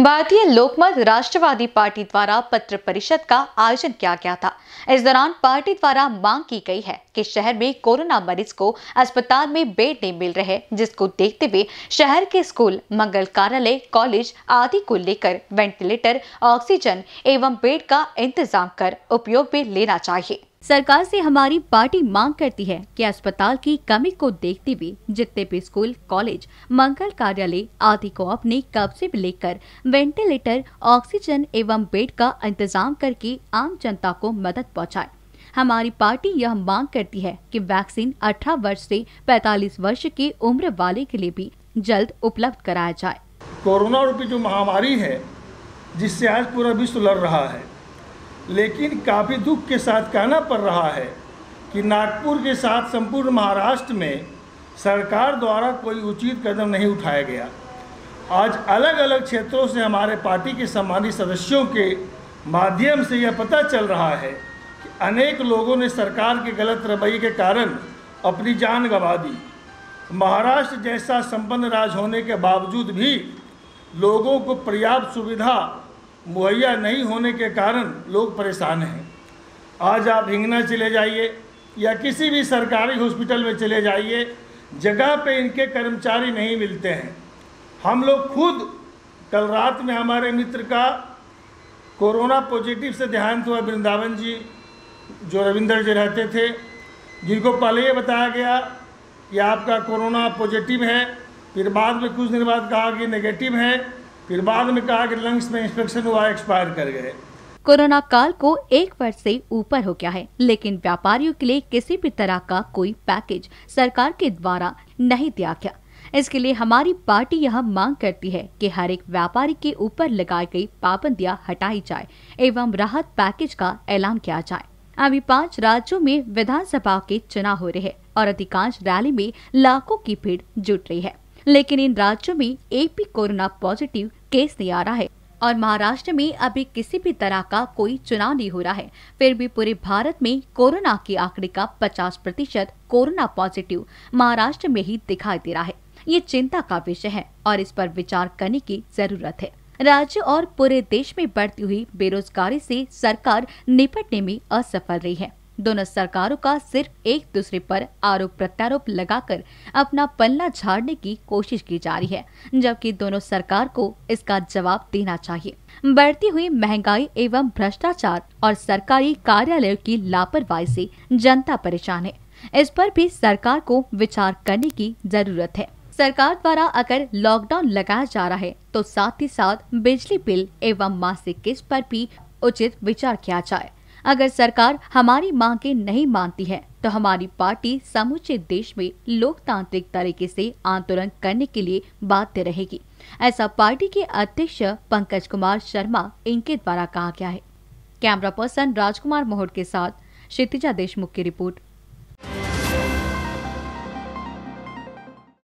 भारतीय लोकमत राष्ट्रवादी पार्टी द्वारा पत्र परिषद का आयोजन किया गया था इस दौरान पार्टी द्वारा मांग की गई है कि शहर में कोरोना मरीज को अस्पताल में बेड नहीं मिल रहे जिसको देखते हुए शहर के स्कूल मंगल कार्यालय कॉलेज आदि को लेकर वेंटिलेटर ऑक्सीजन एवं बेड का इंतजाम कर उपयोग में लेना चाहिए सरकार से हमारी पार्टी मांग करती है कि अस्पताल की कमी को देखते हुए जितने भी स्कूल कॉलेज मंगल कार्यालय आदि को अपने कब्जे में लेकर वेंटिलेटर ऑक्सीजन एवं बेड का इंतजाम करके आम जनता को मदद पहुंचाए हमारी पार्टी यह मांग करती है कि वैक्सीन 18 वर्ष से 45 वर्ष की उम्र वाले के लिए भी जल्द उपलब्ध कराया जाए कोरोना रूपी जो महामारी है जिससे आज पूरा विश्व लड़ रहा है लेकिन काफ़ी दुख के साथ कहना पड़ रहा है कि नागपुर के साथ संपूर्ण महाराष्ट्र में सरकार द्वारा कोई उचित कदम नहीं उठाया गया आज अलग अलग क्षेत्रों से हमारे पार्टी के सम्मानित सदस्यों के माध्यम से यह पता चल रहा है कि अनेक लोगों ने सरकार के गलत रवैये के कारण अपनी जान गंवा दी महाराष्ट्र जैसा संपन्न राज होने के बावजूद भी लोगों को पर्याप्त सुविधा मुहैया नहीं होने के कारण लोग परेशान हैं आज आप हिंगना चले जाइए या किसी भी सरकारी हॉस्पिटल में चले जाइए जगह पे इनके कर्मचारी नहीं मिलते हैं हम लोग खुद कल रात में हमारे मित्र का कोरोना पॉजिटिव से देहांत हुआ वृंदावन जी जो रविंद्र जी रहते थे जिनको पहले ये बताया गया कि आपका कोरोना पॉजिटिव है फिर बाद में कुछ दिन बाद कहा कि नेगेटिव है फिर बाद में कहा कि लंग्स में इंस्पेक्शन हुआ एक्सपायर कर गए कोरोना काल को एक वर्ष से ऊपर हो गया है लेकिन व्यापारियों के लिए किसी भी तरह का कोई पैकेज सरकार के द्वारा नहीं दिया गया इसके लिए हमारी पार्टी यह मांग करती है कि हर एक व्यापारी के ऊपर लगाई गई पाबंदियां हटाई जाए एवं राहत पैकेज का ऐलान किया जाए अभी पांच राज्यों में विधानसभा के चुनाव हो रहे हैं और अधिकांश रैली में लाखों की भीड़ जुट रही है लेकिन इन राज्यों में एक भी कोरोना पॉजिटिव केस नहीं आ रहा है और महाराष्ट्र में अभी किसी भी तरह का कोई चुनाव नहीं हो रहा है फिर भी पूरे भारत में कोरोना के आंकड़े का 50 प्रतिशत कोरोना पॉजिटिव महाराष्ट्र में ही दिखाई दे रहा है ये चिंता का विषय है और इस पर विचार करने की जरूरत है राज्य और पूरे देश में बढ़ती हुई बेरोजगारी से सरकार निपटने में असफल रही है दोनों सरकारों का सिर्फ एक दूसरे पर आरोप प्रत्यारोप लगाकर अपना पल्ला झाड़ने की कोशिश की जा रही है जबकि दोनों सरकार को इसका जवाब देना चाहिए बढ़ती हुई महंगाई एवं भ्रष्टाचार और सरकारी कार्यालयों की लापरवाही से जनता परेशान है इस पर भी सरकार को विचार करने की जरूरत है सरकार द्वारा अगर लॉकडाउन लगाया जा रहा है तो साथ ही साथ बिजली बिल एवं मासिक किस्त पर भी उचित विचार किया जाए अगर सरकार हमारी मांगे नहीं मानती है तो हमारी पार्टी समूचे देश में लोकतांत्रिक तरीके से आंदोलन करने के लिए बाध्य रहेगी ऐसा पार्टी के अध्यक्ष पंकज कुमार शर्मा इनके द्वारा कहा गया है कैमरा पर्सन राजकुमार मोहट के साथ क्षितिजा देशमुख की रिपोर्ट